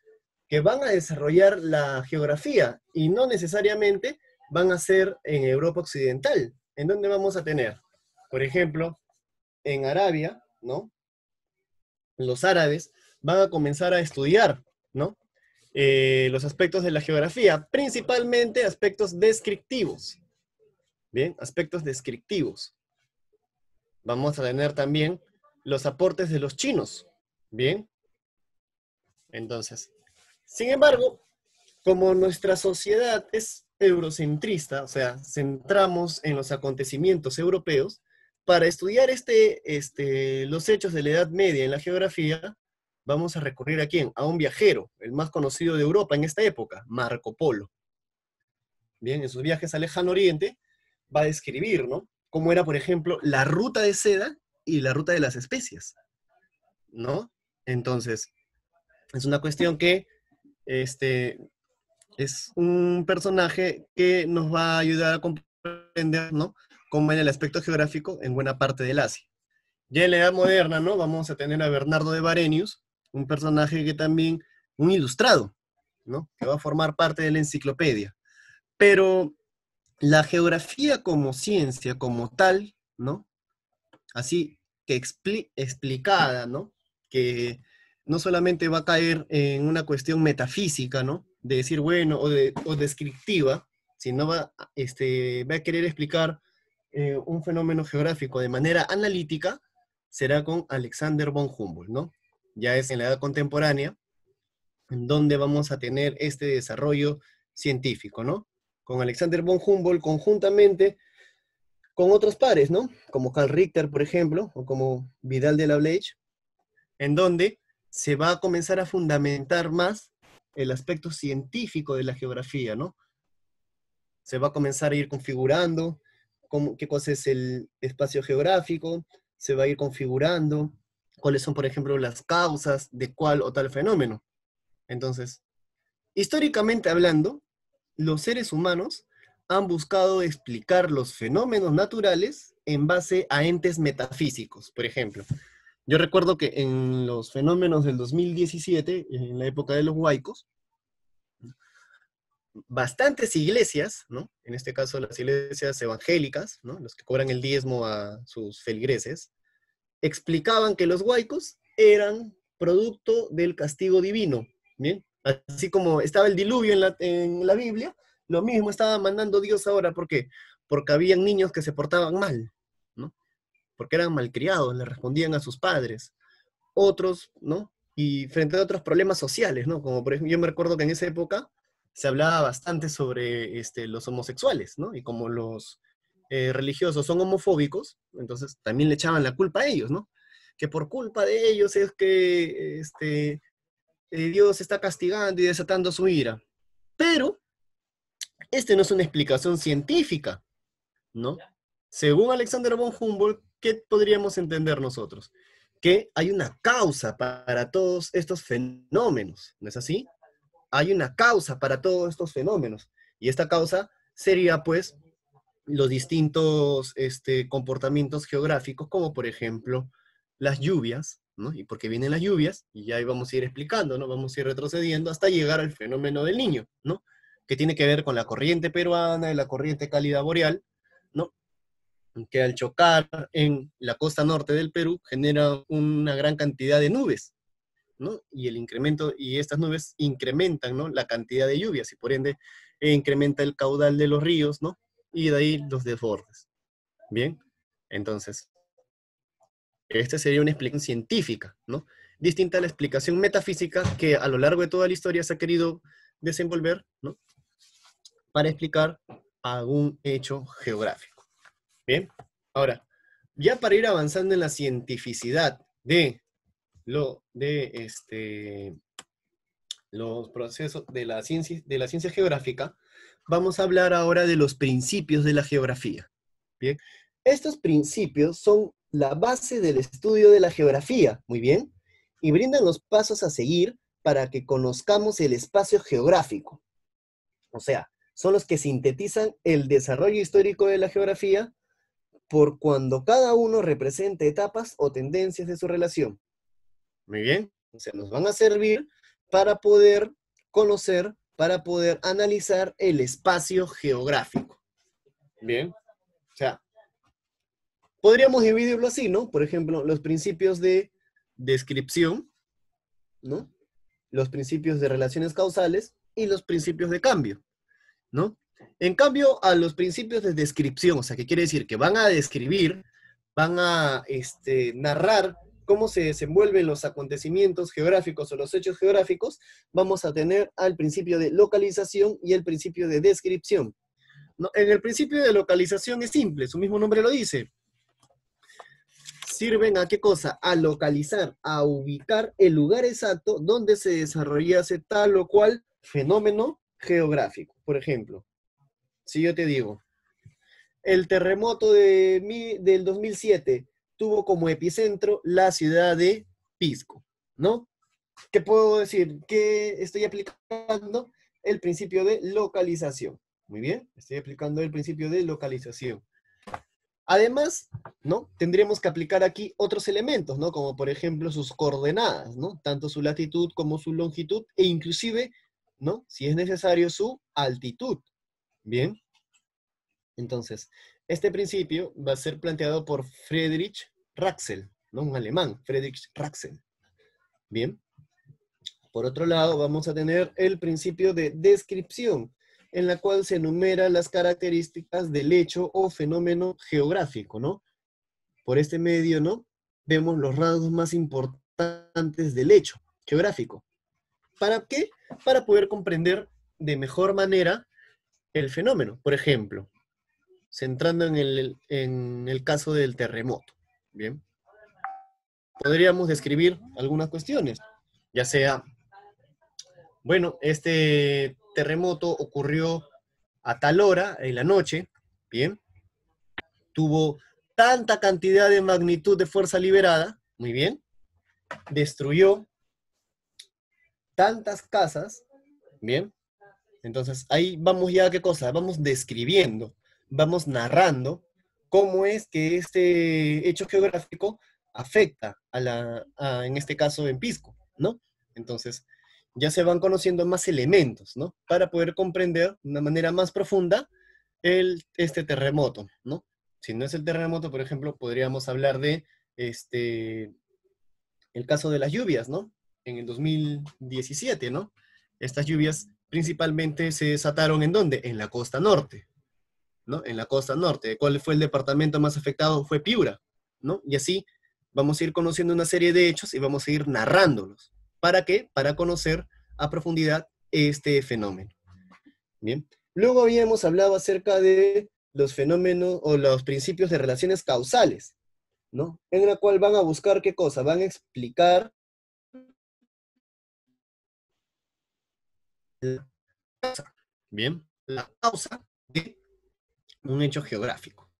que van a desarrollar la geografía y no necesariamente van a ser en Europa Occidental, en donde vamos a tener, por ejemplo, en Arabia, ¿no? Los árabes van a comenzar a estudiar, ¿no? Eh, los aspectos de la geografía, principalmente aspectos descriptivos. Bien, aspectos descriptivos. Vamos a tener también los aportes de los chinos. Bien. Entonces, sin embargo, como nuestra sociedad es eurocentrista, o sea, centramos en los acontecimientos europeos, para estudiar este, este, los hechos de la Edad Media en la geografía, vamos a recurrir a quién? A un viajero, el más conocido de Europa en esta época, Marco Polo. Bien, en sus viajes al lejano oriente va a describir, ¿no? Cómo era, por ejemplo, la ruta de seda y la ruta de las especias, ¿no? Entonces, es una cuestión que este, es un personaje que nos va a ayudar a comprender, ¿no? Como en el aspecto geográfico en buena parte del Asia. Ya en la Edad Moderna, ¿no? Vamos a tener a Bernardo de Varenius, un personaje que también, un ilustrado, ¿no? Que va a formar parte de la enciclopedia. Pero la geografía como ciencia, como tal, ¿no? Así que explicada, ¿no? Que no solamente va a caer en una cuestión metafísica, ¿no? de decir, bueno, o, descriptiva, sino va, este, va a querer explicar eh, un fenómeno geográfico de manera analítica, será con Alexander von Humboldt, ¿no? Ya es en la edad contemporánea, en donde vamos a tener este desarrollo científico, ¿no? Con Alexander von Humboldt conjuntamente con otros pares, ¿no? Como Karl Richter, por ejemplo, o como Vidal de la Blech, en donde se va a comenzar a fundamentar más el aspecto científico de la geografía, ¿no? Se va a comenzar a ir configurando qué cosa es el espacio geográfico, se va a ir configurando cuáles son, por ejemplo, las causas de cuál o tal fenómeno. Entonces, históricamente hablando, los seres humanos han buscado explicar los fenómenos naturales en base a entes metafísicos, por ejemplo. Yo recuerdo que en los fenómenos del 2017, en la época de los huaicos, bastantes iglesias, ¿no? En este caso las iglesias evangélicas, ¿no? Los que cobran el diezmo a sus feligreses, explicaban que los huaicos eran producto del castigo divino, Así como estaba el diluvio en la, en la Biblia, lo mismo estaba mandando Dios ahora, ¿por qué? Porque habían niños que se portaban mal, porque eran malcriados, le respondían a sus padres. Otros, ¿no? Y frente a otros problemas sociales, ¿no? Como por ejemplo, yo me recuerdo que en esa época se hablaba bastante sobre este, los homosexuales, ¿no? Y como los eh, religiosos son homofóbicos, entonces también le echaban la culpa a ellos, ¿no? Que por culpa de ellos es que este, eh, Dios está castigando y desatando su ira. Pero, esta no es una explicación científica, ¿no? Según Alexander von Humboldt, ¿qué podríamos entender nosotros? Que hay una causa para todos estos fenómenos, ¿no es así? Hay una causa para todos estos fenómenos. Y esta causa sería, pues, los distintos este, comportamientos geográficos, como por ejemplo las lluvias, ¿no? Y porque vienen las lluvias, y ya vamos a ir explicando, ¿no? Vamos a ir retrocediendo hasta llegar al fenómeno del niño, ¿no? Que tiene que ver con la corriente peruana y la corriente cálida boreal, ¿no? que al chocar en la costa norte del Perú genera una gran cantidad de nubes, ¿no? Y el incremento, y estas nubes incrementan, ¿no? La cantidad de lluvias y por ende eh, incrementa el caudal de los ríos, ¿no? Y de ahí los desbordes. Bien, entonces, esta sería una explicación científica, ¿no? Distinta a la explicación metafísica que a lo largo de toda la historia se ha querido desenvolver, ¿no? Para explicar algún hecho geográfico. Bien, ahora, ya para ir avanzando en la cientificidad de, lo, de este, los procesos de la, ciencia, de la ciencia geográfica, vamos a hablar ahora de los principios de la geografía. Bien, estos principios son la base del estudio de la geografía, muy bien, y brindan los pasos a seguir para que conozcamos el espacio geográfico. O sea, son los que sintetizan el desarrollo histórico de la geografía, por cuando cada uno represente etapas o tendencias de su relación. Muy bien, o sea, nos van a servir para poder conocer, para poder analizar el espacio geográfico. Bien, o sea, podríamos dividirlo así, ¿no? Por ejemplo, los principios de descripción, ¿no? Los principios de relaciones causales y los principios de cambio, ¿no? En cambio, a los principios de descripción, o sea, que quiere decir que van a describir, van a este, narrar cómo se desenvuelven los acontecimientos geográficos o los hechos geográficos, vamos a tener al principio de localización y el principio de descripción. en el principio de localización es simple, su mismo nombre lo dice. Sirven a qué cosa? A localizar, a ubicar el lugar exacto donde se desarrollase tal o cual fenómeno geográfico. Por ejemplo, si yo te digo, el terremoto de del 2007 tuvo como epicentro la ciudad de Pisco, ¿no? ¿Qué puedo decir? Que estoy aplicando el principio de localización. Muy bien, estoy aplicando el principio de localización. Además, ¿no? Tendríamos que aplicar aquí otros elementos, ¿no? Como por ejemplo sus coordenadas, ¿no? Tanto su latitud como su longitud e inclusive, ¿no? Si es necesario, su altitud. Bien. Entonces, este principio va a ser planteado por Friedrich Raxel, ¿no? Un alemán, Friedrich Raxel. Bien. Por otro lado, vamos a tener el principio de descripción, en la cual se enumeran las características del hecho o fenómeno geográfico, ¿no? Por este medio, ¿no? Vemos los rasgos más importantes del hecho geográfico. ¿Para qué? Para poder comprender de mejor manera el fenómeno. Por ejemplo, centrando en el, caso del terremoto, ¿bien? Podríamos describir algunas cuestiones, ya sea, bueno, este terremoto ocurrió a tal hora en la noche, ¿bien? Tuvo tanta cantidad de magnitud de fuerza liberada, muy bien, destruyó tantas casas, ¿bien? Entonces, ahí vamos ya, a ¿qué cosa? Vamos describiendo, vamos narrando cómo es que este hecho geográfico afecta a la, en este caso, en Pisco, ¿no? Entonces, ya se van conociendo más elementos, ¿no? Para poder comprender de una manera más profunda el, este terremoto, ¿no? Si no es el terremoto, por ejemplo, podríamos hablar de este, el caso de las lluvias, ¿no? En el 2017, ¿no? Estas lluvias principalmente se desataron en dónde? En la costa norte, ¿no? En la costa norte. ¿Cuál fue el departamento más afectado? Fue Piura, ¿no? Y así vamos a ir conociendo una serie de hechos y vamos a ir narrándolos. ¿Para qué? Para conocer a profundidad este fenómeno. Bien. Luego habíamos hablado acerca de los fenómenos o los principios de relaciones causales, ¿no? En la cual van a buscar qué cosa, van a explicar Bien. La causa de un hecho geográfico.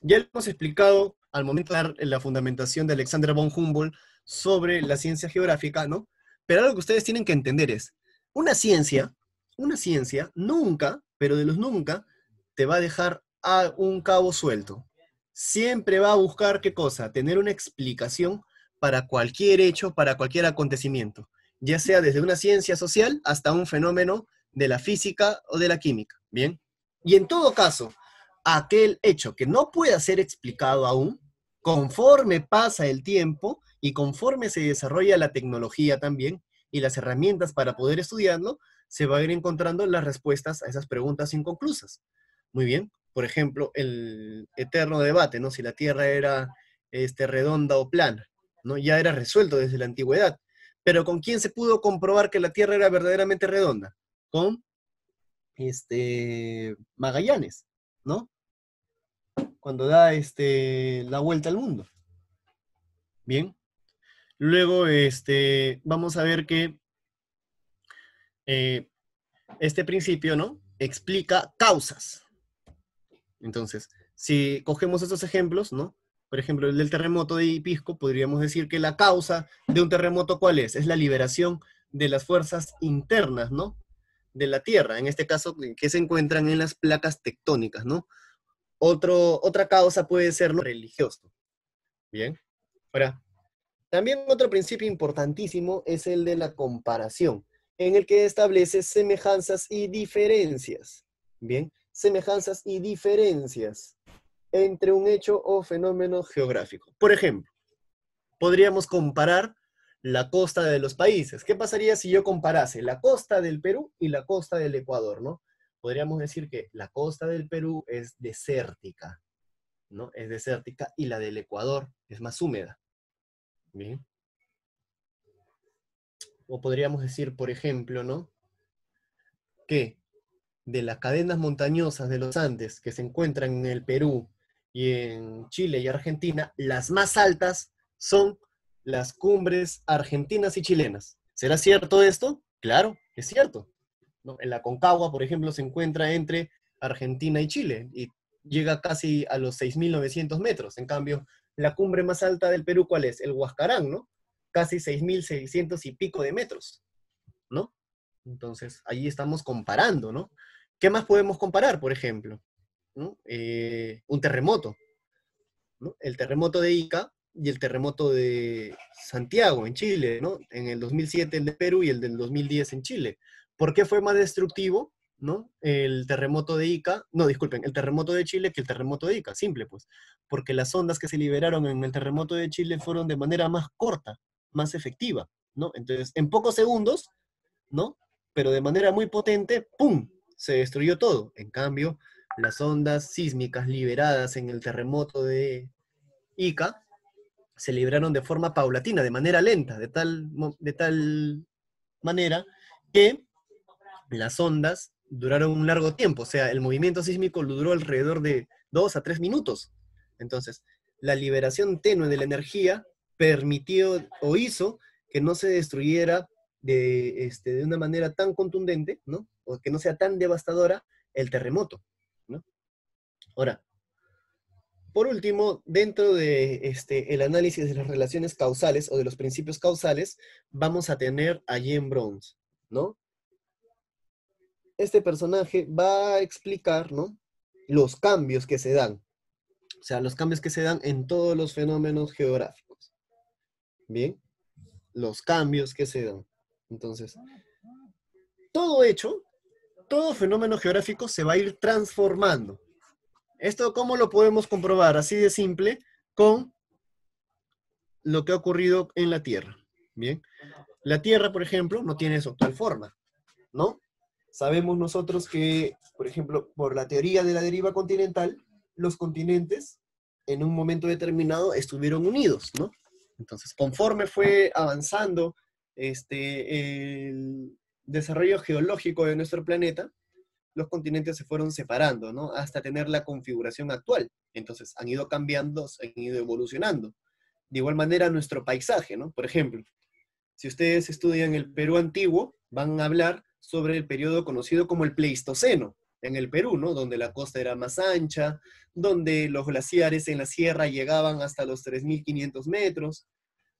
Ya lo hemos explicado al momento de la fundamentación de Alexander von Humboldt sobre la ciencia geográfica, ¿no? Pero lo que ustedes tienen que entender es, una ciencia, una ciencia nunca, pero de los nunca, te va a dejar a un cabo suelto. Siempre va a buscar qué cosa, tener una explicación para cualquier hecho, para cualquier acontecimiento ya sea desde una ciencia social hasta un fenómeno de la física o de la química. Bien. Y en todo caso, aquel hecho que no pueda ser explicado aún, conforme pasa el tiempo y conforme se desarrolla la tecnología también y las herramientas para poder estudiarlo, se va a ir encontrando las respuestas a esas preguntas inconclusas. Muy bien, por ejemplo, el eterno debate, ¿no? Si la Tierra era este, redonda o plana, ¿no? Ya era resuelto desde la antigüedad. Pero ¿con quién se pudo comprobar que la Tierra era verdaderamente redonda? Con este, Magallanes, ¿no? Cuando da este, la vuelta al mundo. Bien. Luego, este, vamos a ver que eh, este principio, ¿no? Explica causas. Entonces, si cogemos estos ejemplos, ¿no? por ejemplo, el del terremoto de Ipisco, podríamos decir que la causa de un terremoto, ¿cuál es? Es la liberación de las fuerzas internas, ¿no? De la Tierra, en este caso, eh, que se encuentran en las placas tectónicas, ¿no? Otro, otra causa puede ser lo religioso. Bien. Ahora, también otro principio importantísimo es el de la comparación, en el que establece semejanzas y diferencias. Bien, semejanzas y diferencias entre un hecho o fenómeno geográfico. Por ejemplo, podríamos comparar la costa de los países. ¿Qué pasaría si yo comparase la costa del Perú y la costa del Ecuador, no? Podríamos decir que la costa del Perú es desértica, ¿no? Es desértica y la del Ecuador es más húmeda. O podríamos decir, por ejemplo, ¿no? Que de las cadenas montañosas de los Andes que se encuentran en el Perú y en Chile y Argentina, las más altas son las cumbres argentinas y chilenas. ¿Será cierto esto? Claro, es cierto. En la Concagua, por ejemplo, se encuentra entre Argentina y Chile y llega casi a los 6.900 metros. En cambio, la cumbre más alta del Perú, ¿cuál es? El Huascarán, ¿no? Casi 6.600 y pico de metros, ¿no? Entonces, ahí estamos comparando, ¿no? ¿Qué más podemos comparar, por ejemplo? Eh, un terremoto, el terremoto de Ica y el terremoto de Santiago en Chile, ¿no? en el 2007 el de Perú y el del 2010 en Chile. ¿Por qué fue más destructivo ¿no? el terremoto de Ica? No, disculpen, el terremoto de Chile que el terremoto de Ica, simple pues, porque las ondas que se liberaron en el terremoto de Chile fueron de manera más corta, más efectiva. ¿no? Entonces, en pocos segundos, ¿no? pero de manera muy potente, ¡pum! se destruyó todo. En cambio, las ondas sísmicas liberadas en el terremoto de Ica se libraron de forma paulatina, de manera lenta, de tal, de tal manera que las ondas duraron un largo tiempo, o sea, el movimiento sísmico duró alrededor de dos a tres minutos. Entonces, la liberación tenue de la energía permitió o hizo que no se destruyera de, este, de una manera tan contundente, ¿no? O que no sea tan devastadora el terremoto. Ahora, por último, dentro de este, análisis de las relaciones causales o de los principios causales, vamos a tener a Jim Bronze, ¿no? Este personaje va a explicar, ¿no? Los cambios que se dan, o sea, los cambios que se dan en todos los fenómenos geográficos. ¿Bien? Los cambios que se dan. Entonces, todo hecho, todo fenómeno geográfico se va a ir transformando. Esto, ¿cómo lo podemos comprobar? Así de simple, con lo que ha ocurrido en la Tierra. Bien. La Tierra, por ejemplo, no tiene su actual forma, ¿no? Sabemos nosotros que, por ejemplo, por la teoría de la deriva continental, los continentes en un momento determinado estuvieron unidos, ¿no? Entonces, conforme fue avanzando este, el desarrollo geológico de nuestro planeta, los continentes se fueron separando, ¿no? Hasta tener la configuración actual. Entonces, han ido cambiando, han ido evolucionando. De igual manera, nuestro paisaje, ¿no? Por ejemplo, si ustedes estudian el Perú antiguo, van a hablar sobre el periodo conocido como el Pleistoceno, en el Perú, ¿no? Donde la costa era más ancha, donde los glaciares en la sierra llegaban hasta los 3.500 metros.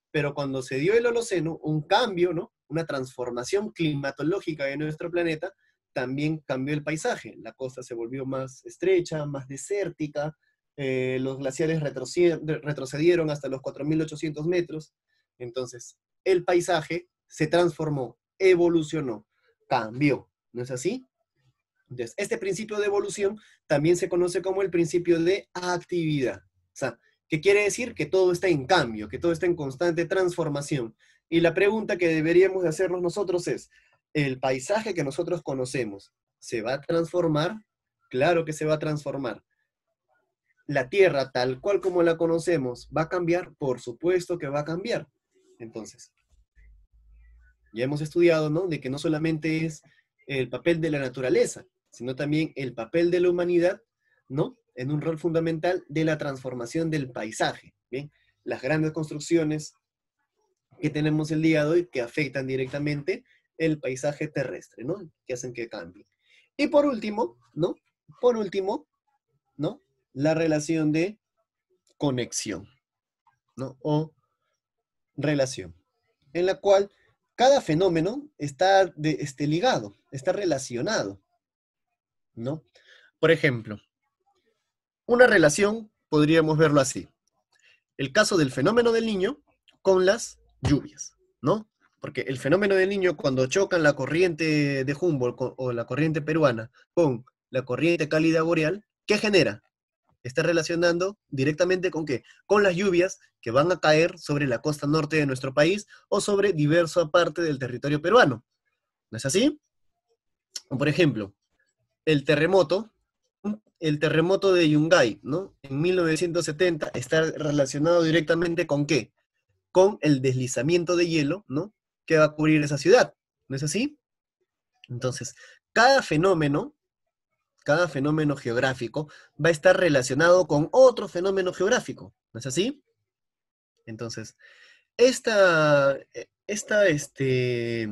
Pero cuando se dio el Holoceno, un cambio, ¿no? Una transformación climatológica de nuestro planeta también cambió el paisaje. La costa se volvió más estrecha, más desértica, eh, los glaciares retrocedieron hasta los 4.800 metros. Entonces, el paisaje se transformó, evolucionó, cambió. ¿No es así? Entonces, este principio de evolución también se conoce como el principio de actividad. O sea, ¿qué quiere decir? Que todo está en cambio, que todo está en constante transformación. Y la pregunta que deberíamos de hacernos nosotros es, el paisaje que nosotros conocemos se va a transformar, claro que se va a transformar. La Tierra, tal cual como la conocemos, va a cambiar, por supuesto que va a cambiar. Entonces, ya hemos estudiado, ¿no? De que no solamente es el papel de la naturaleza, sino también el papel de la humanidad, ¿no? En un rol fundamental de la transformación del paisaje, ¿bien? Las grandes construcciones que tenemos el día de hoy que afectan directamente el paisaje terrestre, ¿no? Que hacen que cambie. Y por último, ¿no? Por último, ¿no? La relación de conexión, ¿no? O relación, en la cual cada fenómeno está de, este, ligado, está relacionado, ¿no? Por ejemplo, una relación podríamos verlo así. El caso del fenómeno del niño con las lluvias, ¿no? Porque el fenómeno del niño, cuando chocan la corriente de Humboldt o la corriente peruana con la corriente cálida boreal, ¿qué genera? Está relacionando directamente con qué? Con las lluvias que van a caer sobre la costa norte de nuestro país o sobre diversa parte del territorio peruano. ¿No es así? Por ejemplo, el terremoto, el terremoto de Yungay, ¿no? En 1970 está relacionado directamente con qué? Con el deslizamiento de hielo, ¿no? que va a cubrir esa ciudad, ¿no es así? Entonces, cada fenómeno, cada fenómeno geográfico va a estar relacionado con otro fenómeno geográfico, ¿no es así? Entonces, esta, esta, este,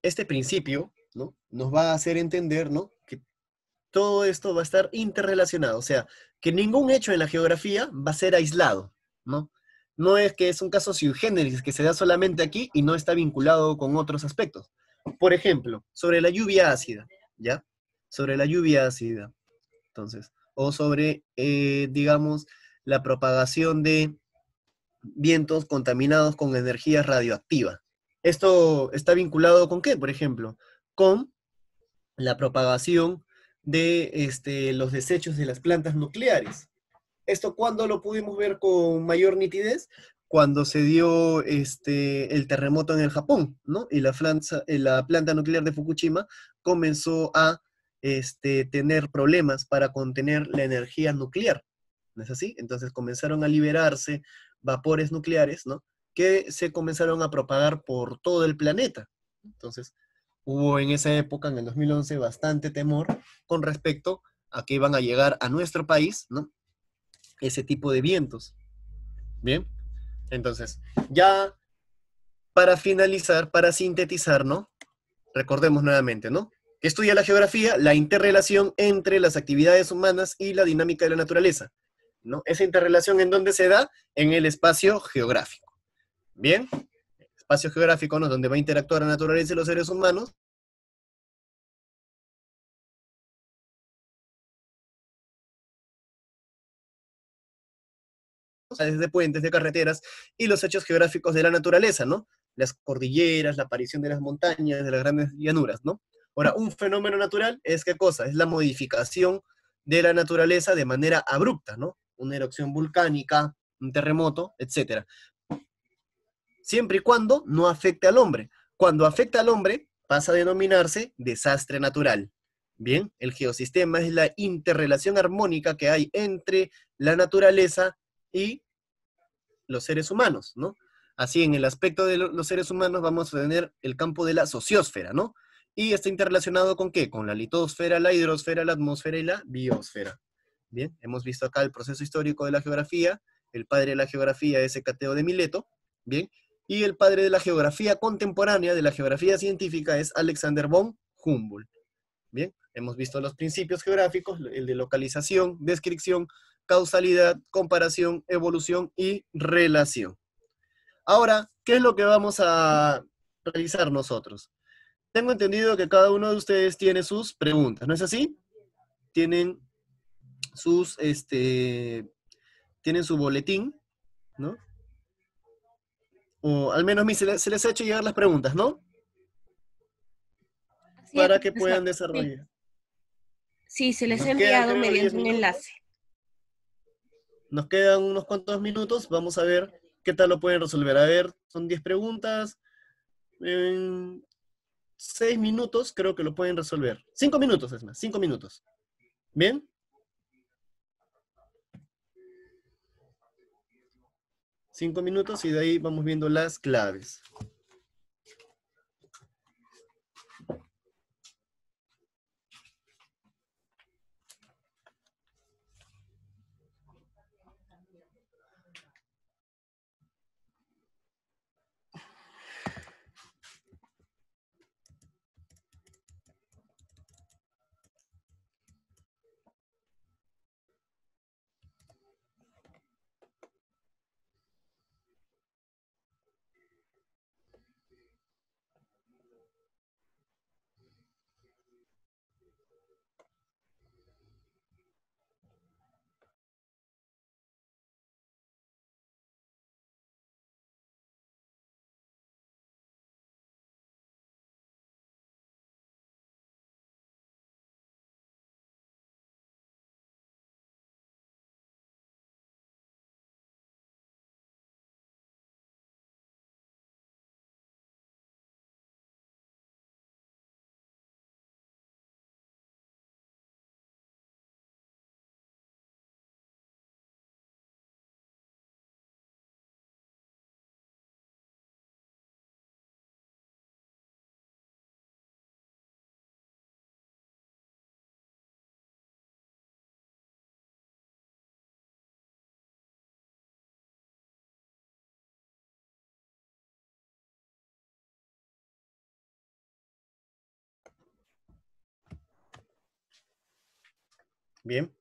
este principio ¿no? nos va a hacer entender ¿no? que todo esto va a estar interrelacionado, o sea, que ningún hecho en la geografía va a ser aislado, ¿no? no es que es un caso sui generis, que se da solamente aquí y no está vinculado con otros aspectos. Por ejemplo, sobre la lluvia ácida, ¿ya? Sobre la lluvia ácida, entonces, o sobre, eh, digamos, la propagación de vientos contaminados con energía radioactiva. Esto está vinculado con qué, por ejemplo, con la propagación de este, los desechos de las plantas nucleares, esto cuando lo pudimos ver con mayor nitidez, cuando se dio este, el terremoto en el Japón, ¿no? Y la, eh, la planta nuclear de Fukushima comenzó a este, tener problemas para contener la energía nuclear, ¿no es así? Entonces comenzaron a liberarse vapores nucleares, ¿no? Que se comenzaron a propagar por todo el planeta. Entonces hubo en esa época, en el 2011, bastante temor con respecto a que iban a llegar a nuestro país, ¿no? ese tipo de vientos. Bien, entonces, ya para finalizar, para sintetizar, ¿no? Recordemos nuevamente, ¿no? Estudia la geografía, la interrelación entre las actividades humanas y la dinámica de la naturaleza, ¿no? Esa interrelación en dónde se da en el espacio geográfico. Bien, espacio geográfico, ¿no? Donde va a interactuar la naturaleza y los seres humanos de puentes, de carreteras y los hechos geográficos de la naturaleza, ¿no? Las cordilleras, la aparición de las montañas, de las grandes llanuras, ¿no? Ahora, un fenómeno natural es qué cosa? Es la modificación de la naturaleza de manera abrupta, ¿no? Una erupción volcánica, un terremoto, etc. Siempre y cuando no afecte al hombre. Cuando afecta al hombre, pasa a denominarse desastre natural. Bien, el geosistema es la interrelación armónica que hay entre la naturaleza y los seres humanos, ¿no? Así, en el aspecto de los seres humanos vamos a tener el campo de la sociosfera, ¿no? Y está interrelacionado con qué? Con la litosfera, la hidrosfera, la atmósfera y la biosfera. Bien, hemos visto acá el proceso histórico de la geografía, el padre de la geografía es Hecateo de Mileto, bien, y el padre de la geografía contemporánea, de la geografía científica, es Alexander von Humboldt. Bien, hemos visto los principios geográficos, el de localización, descripción, causalidad, comparación, evolución y relación. Ahora, ¿qué es lo que vamos a realizar nosotros? Tengo entendido que cada uno de ustedes tiene sus preguntas, ¿no es así? Tienen sus, este, tienen su boletín, ¿no? O al menos se les, se les ha hecho llegar las preguntas, ¿no? Para que puedan desarrollar. Sí, se les ha enviado mediante un enlace. Nos quedan unos cuantos minutos, vamos a ver qué tal lo pueden resolver. A ver, son 10 preguntas. En 6 minutos creo que lo pueden resolver. 5 minutos es más, 5 minutos. ¿Bien? Cinco minutos y de ahí vamos viendo las claves. Bien.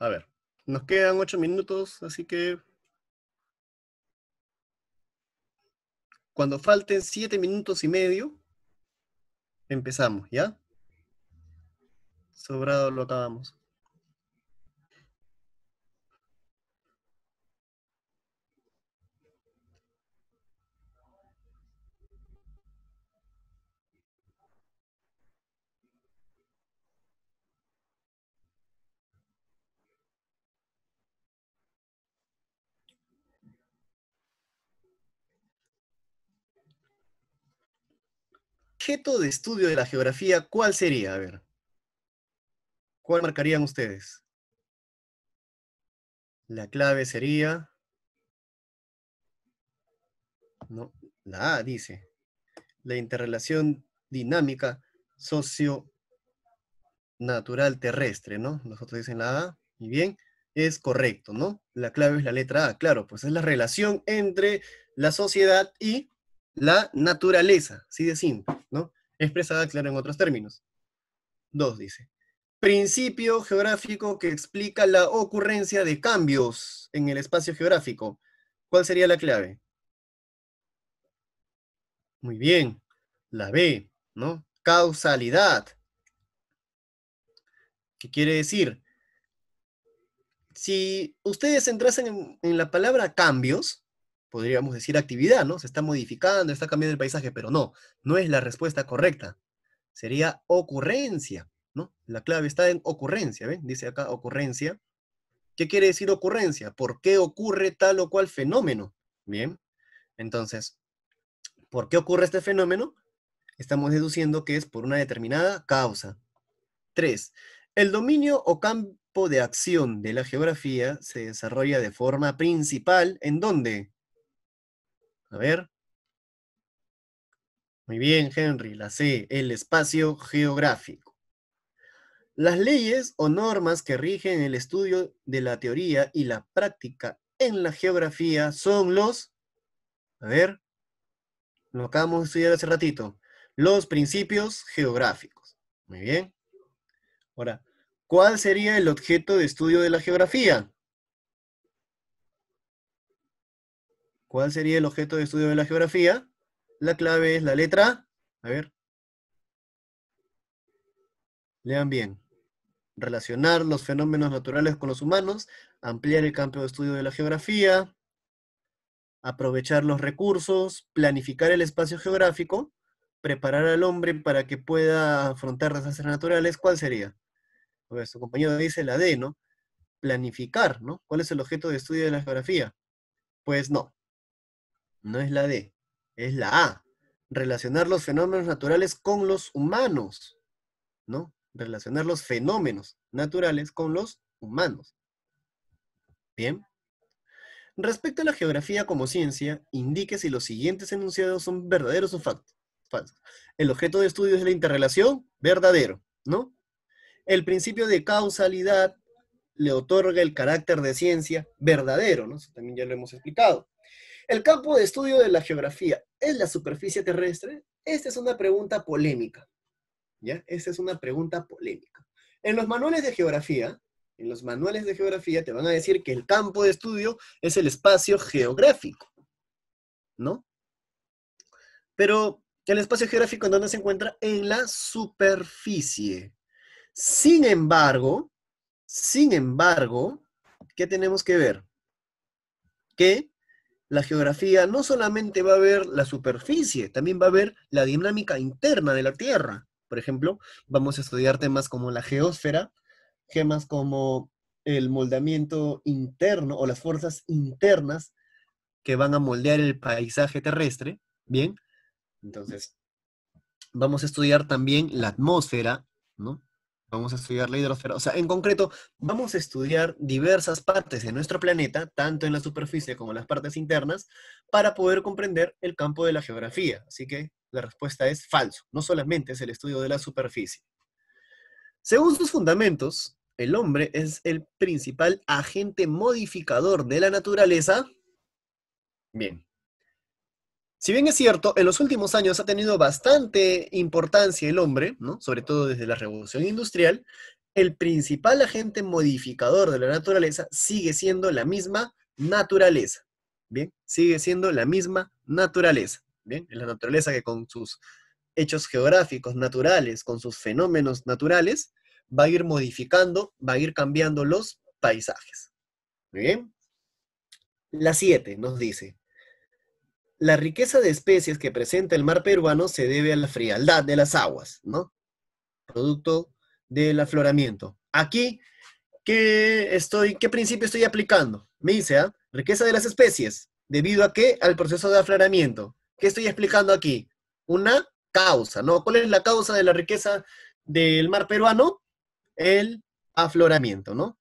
A ver, nos quedan ocho minutos, así que cuando falten siete minutos y medio, empezamos, ¿ya? Sobrado lo acabamos. objeto de estudio de la geografía, ¿cuál sería? A ver. ¿Cuál marcarían ustedes? La clave sería... No, la A dice. La interrelación dinámica socio-natural terrestre, ¿no? Nosotros dicen la A. Y bien, es correcto, ¿no? La clave es la letra A, claro, pues es la relación entre la sociedad y la naturaleza, así de simple expresada, claro, en otros términos. Dos, dice, principio geográfico que explica la ocurrencia de cambios en el espacio geográfico. ¿Cuál sería la clave? Muy bien, la B, ¿no? Causalidad. ¿Qué quiere decir? Si ustedes entrasen en la palabra cambios, podríamos decir, actividad, ¿no? Se está modificando, está cambiando el paisaje, pero no, no es la respuesta correcta. Sería ocurrencia, ¿no? La clave está en ocurrencia, ¿ven? Dice acá ocurrencia. ¿Qué quiere decir ocurrencia? ¿Por qué ocurre tal o cual fenómeno? Bien, entonces, ¿por qué ocurre este fenómeno? Estamos deduciendo que es por una determinada causa. Tres, el dominio o campo de acción de la geografía se desarrolla de forma principal, ¿en dónde? A ver. Muy bien, Henry, la C, el espacio geográfico. Las leyes o normas que rigen el estudio de la teoría y la práctica en la geografía son los, a ver, lo acabamos de estudiar hace ratito, los principios geográficos. Muy bien. Ahora, ¿cuál sería el objeto de estudio de la geografía? ¿Cuál sería el objeto de estudio de la geografía? La clave es la letra, a ver, lean bien, relacionar los fenómenos naturales con los humanos, ampliar el campo de estudio de la geografía, aprovechar los recursos, planificar el espacio geográfico, preparar al hombre para que pueda afrontar desastres naturales, ¿cuál sería? su compañero dice la D, ¿no? Planificar, ¿no? ¿Cuál es el objeto de estudio de la geografía? Pues no, no es la D, es la A. Relacionar los fenómenos naturales con los humanos, ¿no? Relacionar los fenómenos naturales con los humanos. Bien. Respecto a la geografía como ciencia, indique si los siguientes enunciados son verdaderos o falsos. El objeto de estudio es la interrelación, verdadero, ¿no? El principio de causalidad le otorga el carácter de ciencia verdadero, ¿no? Eso también ya lo hemos explicado. El campo de estudio de la geografía es la superficie terrestre. Esta es una pregunta polémica. ¿Ya? Esta es una pregunta polémica. En los manuales de geografía, en los manuales de geografía te van a decir que el campo de estudio es el espacio geográfico, ¿no? Pero el espacio geográfico en se encuentra en la superficie. Sin embargo, sin embargo, ¿qué tenemos que ver? Que la geografía no solamente va a ver la superficie, también va a ver la dinámica interna de la Tierra. Por ejemplo, vamos a estudiar temas como la geósfera, temas como el moldamiento interno o las fuerzas internas que van a moldear el paisaje terrestre, ¿bien? Entonces, vamos a estudiar también la atmósfera, ¿no? Vamos a estudiar la hidrosfera. O sea, en concreto, vamos a estudiar diversas partes de nuestro planeta, tanto en la superficie como en las partes internas, para poder comprender el campo de la geografía. Así que la respuesta es falso. No solamente es el estudio de la superficie. Según sus fundamentos, el hombre es el principal agente modificador de la naturaleza. Bien, si bien es cierto, en los últimos años ha tenido bastante importancia el hombre, sobre todo desde la revolución industrial, el principal agente modificador de la naturaleza sigue siendo la misma naturaleza. Bien, sigue siendo la misma naturaleza. Bien, es la naturaleza que con sus hechos geográficos naturales, con sus fenómenos naturales, va a ir modificando, va a ir cambiando los paisajes. bien. La 7 nos dice, la riqueza de especies que presenta el mar peruano se debe a la frialdad de las aguas, ¿no? Producto del afloramiento. Aquí, ¿qué, estoy, qué principio estoy aplicando? Me dice, ¿ah? Riqueza de las especies. ¿Debido a qué? Al proceso de afloramiento. ¿Qué estoy explicando aquí? Una causa, ¿no? ¿Cuál es la causa de la riqueza del mar peruano? El afloramiento, ¿no?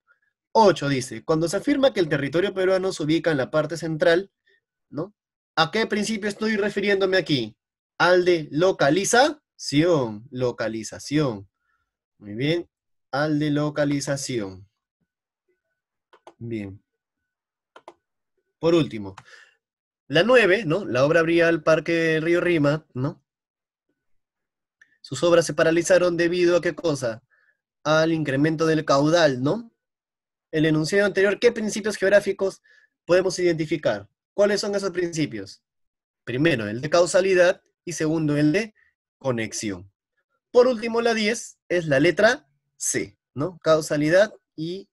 8 dice, cuando se afirma que el territorio peruano se ubica en la parte central, ¿no? ¿A qué principio estoy refiriéndome aquí? Al de localización, localización. Muy bien, al de localización. Bien. Por último, la 9, ¿no? La obra abría al Parque Río Rima, ¿no? Sus obras se paralizaron debido a qué cosa? Al incremento del caudal, ¿no? El enunciado anterior, ¿qué principios geográficos podemos identificar? ¿Cuáles son esos principios? Primero, el de causalidad y segundo, el de conexión. Por último, la 10 es la letra C, ¿no? Causalidad y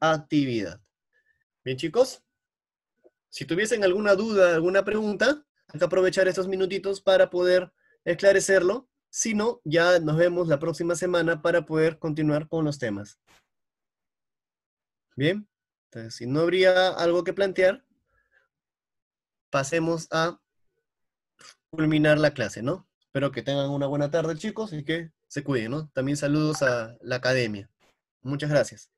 actividad. Bien, chicos, si tuviesen alguna duda, alguna pregunta, hay que aprovechar estos minutitos para poder esclarecerlo. Si no, ya nos vemos la próxima semana para poder continuar con los temas. Bien, entonces si no habría algo que plantear, pasemos a culminar la clase, ¿no? Espero que tengan una buena tarde, chicos, y que se cuiden, ¿no? También saludos a la academia. Muchas gracias.